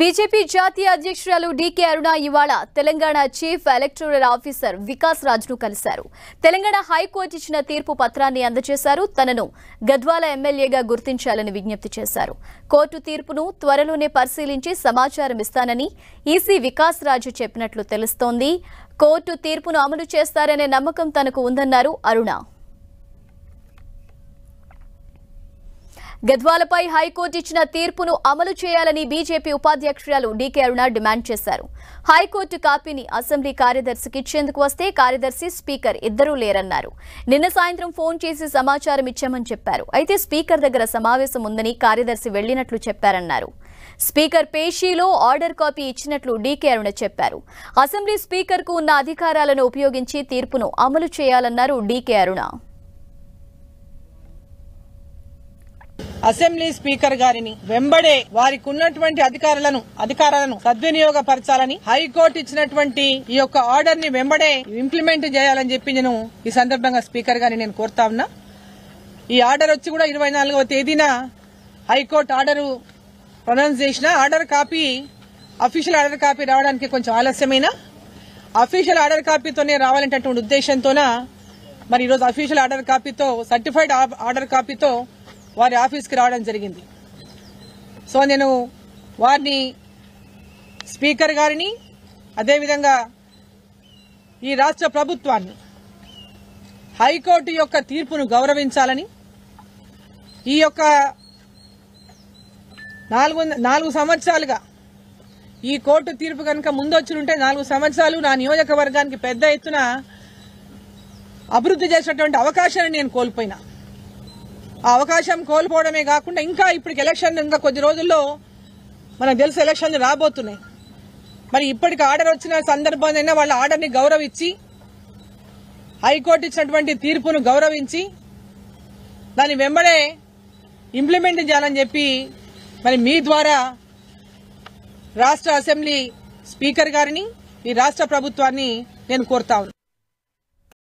BJP జాతీయ అధ్యక్షురాలు డీకే అరుణ ఇవాళ Telangana chief electoral officer Vikas ను కలిశారు తెలంగాణ హైకోర్టు ఇచ్చిన తీర్పు పత్రాన్ని అందజేశారు తనను గద్వాల ఎమ్మెల్యేగా గుర్తించాలని విజ్ఞప్తి చేశారు కోర్టు తీర్పును త్వరలోనే పరిశీలించి సమాచారం ఇస్తానని ఈసీ వికాస్ రాజు చెప్పినట్లు తెలుస్తోంది కోర్టు తీర్పును అమలు చేస్తారనే నమ్మకం తనకు ఉందన్నారు అరుణ గద్వాలపై హైకోర్టు ఇచ్చిన తీర్పును అమలు చేయాలని బీజేపీ ఉపాధ్యక్షురాలు డీకే అరుణ డిమాండ్ చేశారు హైకోర్టు కాపీని అసెంబ్లీ కార్యదర్శికి ఇచ్చేందుకు వస్తే కార్యదర్శి స్పీకర్ ఇద్దరూ లేరన్నారు నిన్న సాయంత్రం ఫోన్ చేసి సమాచారం ఇచ్చామని చెప్పారు అయితే స్పీకర్ దగ్గర సమావేశం ఉందని కార్యదర్శి వెళ్లినట్లు చెప్పారన్నారు స్పీకర్ పేషీలో ఆర్డర్ కాపీ ఇచ్చినట్లు డీకే అరుణ చెప్పారు అసెంబ్లీ స్పీకర్కు ఉన్న అధికారాలను ఉపయోగించి తీర్పును అమలు చేయాలన్నారు డీకే అరుణ అసెంబ్లీ స్పీకర్ గారిని వెంబడే వారికి ఉన్నటువంటి అధికారులను అధికారాలను సద్వినియోగపరచాలని హైకోర్టు ఇచ్చినటువంటి ఈ యొక్క ఆర్డర్ ని వెంబడే ఇంప్లిమెంట్ చేయాలని చెప్పి నేను ఈ సందర్భంగా స్పీకర్ గారిని నేను కోరుతా ఉన్నా ఈ ఆర్డర్ వచ్చి కూడా ఇరవై నాలుగవ తేదీన హైకోర్టు ఆర్డరు ప్రొనౌన్స్ చేసిన order copy official order copy రావడానికి కొంచెం ఆలస్యమైనా అఫీషియల్ ఆర్డర్ కాపీతోనే రావాలనేటటువంటి ఉద్దేశంతోన మరి ఈరోజు అఫీషియల్ ఆర్డర్ కాపీతో సర్టిఫైడ్ ఆర్డర్ కాపీతో వారి ఆఫీస్కి రావడం జరిగింది సో నేను వారిని స్పీకర్ గారిని అదేవిధంగా ఈ రాష్ట్ర ప్రభుత్వాన్ని హైకోర్టు యొక్క తీర్పును గౌరవించాలని ఈ యొక్క నాలుగు నాలుగు సంవత్సరాలుగా ఈ కోర్టు తీర్పు కనుక ముందొచ్చినుంటే నాలుగు సంవత్సరాలు నా నియోజకవర్గానికి పెద్ద ఎత్తున అభివృద్ధి చేసినటువంటి అవకాశాన్ని నేను కోల్పోయినా అవకాశం కోల్పోవడమే కాకుండా ఇంకా ఇప్పటికి ఎలక్షన్ ఇంకా కొద్ది రోజుల్లో మనకు తెలుసు ఎలక్షన్లు రాబోతున్నాయి మరి ఇప్పటికి ఆర్డర్ వచ్చిన అయినా వాళ్ళ ఆర్డర్ని గౌరవించి హైకోర్టు ఇచ్చినటువంటి తీర్పును గౌరవించి దాని వెంబడే ఇంప్లిమెంట్ చేయాలని చెప్పి మరి మీ ద్వారా రాష్ట్ర అసెంబ్లీ స్పీకర్ గారిని ఈ రాష్ట్ర ప్రభుత్వాన్ని నేను కోరుతా